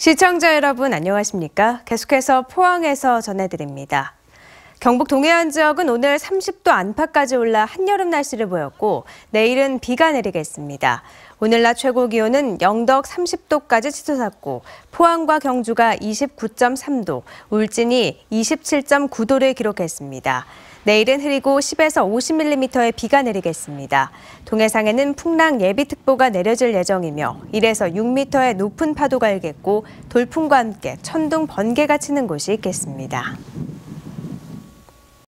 시청자 여러분 안녕하십니까? 계속해서 포항에서 전해드립니다. 경북 동해안 지역은 오늘 30도 안팎까지 올라 한여름 날씨를 보였고 내일은 비가 내리겠습니다. 오늘 낮 최고 기온은 영덕 30도까지 치솟았고 포항과 경주가 29.3도, 울진이 27.9도를 기록했습니다. 내일은 흐리고 10에서 50mm의 비가 내리겠습니다. 동해상에는 풍랑 예비특보가 내려질 예정이며 1에서 6m의 높은 파도가 일겠고 돌풍과 함께 천둥 번개가 치는 곳이 있겠습니다.